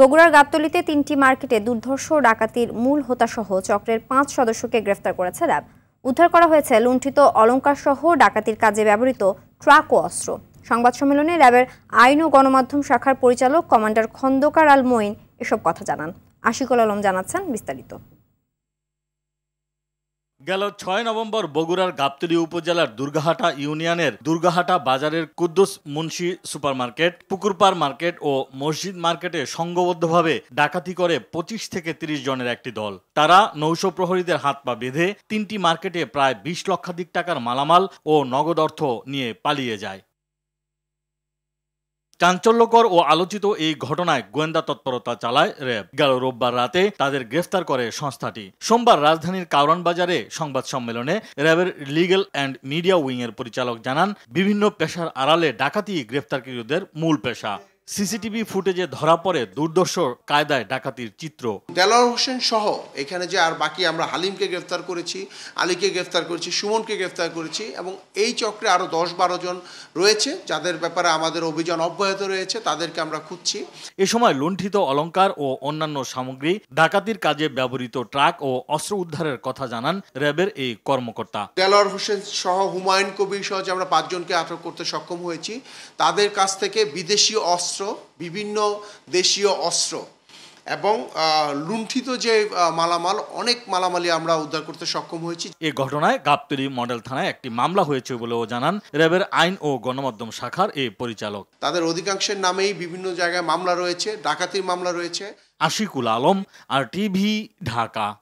বগুড়ার গাবতলিতে তিনটি মার্কেটে দুর্ধর্ষ ডাকাতির মূল হোতাসহ চক্রের পাঁচ সদস্যকে গ্রেফতার করেছে র্যাব উদ্ধার করা হয়েছে লুণ্ঠিত অলঙ্কারসহ ডাকাতির কাজে ব্যবহৃত ট্রাক ও অস্ত্র সংবাদ সম্মেলনে র্যাবের আইন ও গণমাধ্যম শাখার পরিচালক কমান্ডার খন্দকার আল মঈন এসব কথা জানান আশিকুল আলম জানাচ্ছেন বিস্তারিত গেল ছয় নভেম্বর বগুড়ার গাবতলী উপজেলার দুর্গাহাটা ইউনিয়নের দুর্গাহাটা বাজারের কুদ্দুস মুন্সি সুপার মার্কেট পুকুরপাড় মার্কেট ও মসজিদ মার্কেটে সংঘবদ্ধভাবে ডাকাতি করে পঁচিশ থেকে ৩০ জনের একটি দল তারা নৌশ প্রহরীদের হাত পা বেঁধে তিনটি মার্কেটে প্রায় বিশ লক্ষাধিক টাকার মালামাল ও নগদ অর্থ নিয়ে পালিয়ে যায় চাঞ্চল্যকর ও আলোচিত এই ঘটনায় গোয়েন্দা তৎপরতা চালায় র্যাব গেল রোববার রাতে তাদের গ্রেফতার করে সংস্থাটি সোমবার রাজধানীর কাউরান বাজারে সংবাদ সম্মেলনে র্যাবের লিগ্যাল অ্যান্ড মিডিয়া উইংয়ের পরিচালক জানান বিভিন্ন পেশার আড়ালে ডাকাতি গ্রেফতারকৃতদের মূল পেশা সিসিটিভি ফুটেজে ধরা পড়ে দুর্দর্শ কায়দায় ডাকাতির চিত্র দেলোয়ার হোসেন সহ এখানে যে আর বাকি আমরা হালিমকে গ্রেফতার করেছি আলীকে গ্রেফতার করেছি সুমনকে গ্রেফতার করেছি এবং এই চক্রে আরও দশ বারো জন রয়েছে যাদের ব্যাপারে আমাদের অভিযান অব্যাহত রয়েছে তাদেরকে আমরা খুঁজছি এ সময় লুণ্ঠিত অলঙ্কার ও অন্যান্য সামগ্রী ডাকাতির কাজে ব্যবহৃত ট্রাক ও অস্ত্র উদ্ধারের কথা জানান র্যাবের এই কর্মকর্তা দেলোয়ার হোসেন সহ হুমায়ুন কবির সহ যে আমরা পাঁচজনকে আটক করতে সক্ষম হয়েছি তাদের কাছ থেকে বিদেশি অস্ত্র অস্ত্র বিভিন্ন দেশীয় অস্ত্র এবং লুণ্ঠিত যে মালামাল অনেক মালামালি আমরা উদ্ধার করতে সক্ষম হয়েছি এ ঘটনায় গাবতলি মডেল থানায় একটি মামলা হয়েছে বলেও জানান র্যাবের আইন ও গণমাধ্যম শাখার এই পরিচালক তাদের অধিকাংশের নামেই বিভিন্ন জায়গায় মামলা রয়েছে ডাকাতির মামলা রয়েছে আশিকুল আলম আর টিভি ঢাকা